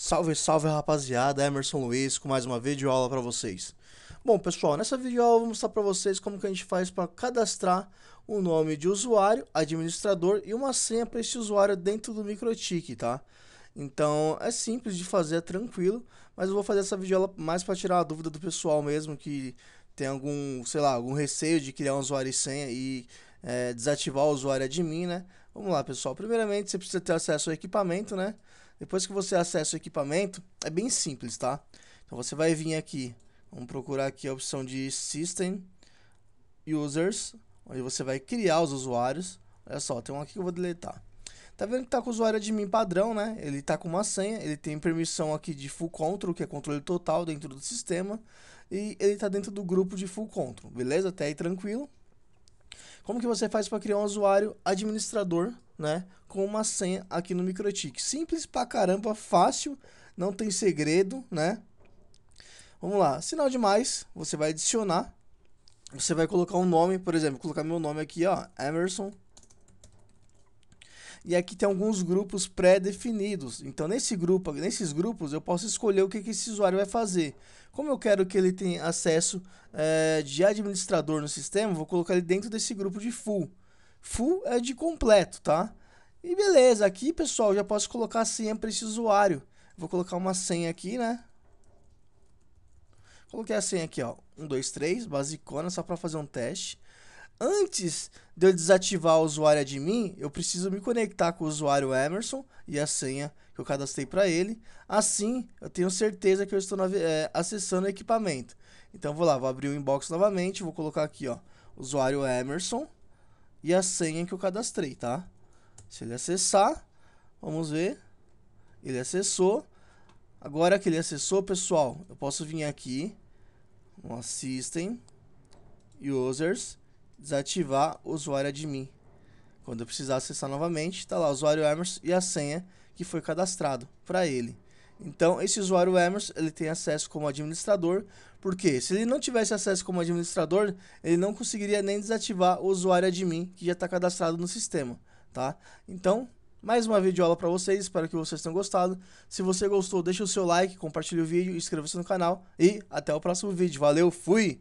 Salve, salve rapaziada, Emerson Luiz com mais uma videoaula para vocês. Bom pessoal, nessa videoaula vou mostrar para vocês como que a gente faz para cadastrar o nome de usuário, administrador e uma senha para esse usuário dentro do MicroTik, tá? Então é simples de fazer, é tranquilo, mas eu vou fazer essa videoaula mais para tirar a dúvida do pessoal mesmo que tem algum, sei lá, algum receio de criar um usuário e senha e é, desativar o usuário admin, né? Vamos lá pessoal, primeiramente você precisa ter acesso ao equipamento, né? Depois que você acessa o equipamento, é bem simples, tá? Então você vai vir aqui, vamos procurar aqui a opção de System Users, onde você vai criar os usuários. Olha só, tem um aqui que eu vou deletar. Tá vendo que tá com o usuário admin padrão, né? Ele tá com uma senha, ele tem permissão aqui de full control, que é controle total dentro do sistema, e ele tá dentro do grupo de full control, beleza? Até aí tranquilo. Como que você faz para criar um usuário administrador né? Com uma senha aqui no Microtik. Simples pra caramba, fácil, não tem segredo, né? Vamos lá, sinal de mais, você vai adicionar. Você vai colocar um nome, por exemplo, colocar meu nome aqui, ó, Emerson. E aqui tem alguns grupos pré-definidos. Então, nesse grupo, nesses grupos, eu posso escolher o que, que esse usuário vai fazer. Como eu quero que ele tenha acesso é, de administrador no sistema, vou colocar ele dentro desse grupo de full. Full é de completo, tá? E beleza, aqui pessoal, já posso colocar a senha para esse usuário. Vou colocar uma senha aqui, né? Coloquei a senha aqui, ó. 1, 2, 3, basicona, só para fazer um teste. Antes de eu desativar o usuário admin, eu preciso me conectar com o usuário Emerson e a senha que eu cadastrei para ele. Assim, eu tenho certeza que eu estou é, acessando o equipamento. Então, vou lá, vou abrir o inbox novamente, vou colocar aqui, ó, usuário Emerson e a senha que eu cadastrei, tá? Se ele acessar, vamos ver. Ele acessou. Agora que ele acessou, pessoal, eu posso vir aqui no System, Users, desativar usuário admin. Quando eu precisar acessar novamente, tá lá o usuário Emerson e a senha que foi cadastrado para ele. Então, esse usuário Emerson, ele tem acesso como administrador, porque se ele não tivesse acesso como administrador, ele não conseguiria nem desativar o usuário admin que já está cadastrado no sistema, tá? Então, mais uma videoaula para vocês, espero que vocês tenham gostado. Se você gostou, deixa o seu like, compartilha o vídeo, inscreva-se no canal e até o próximo vídeo. Valeu, fui!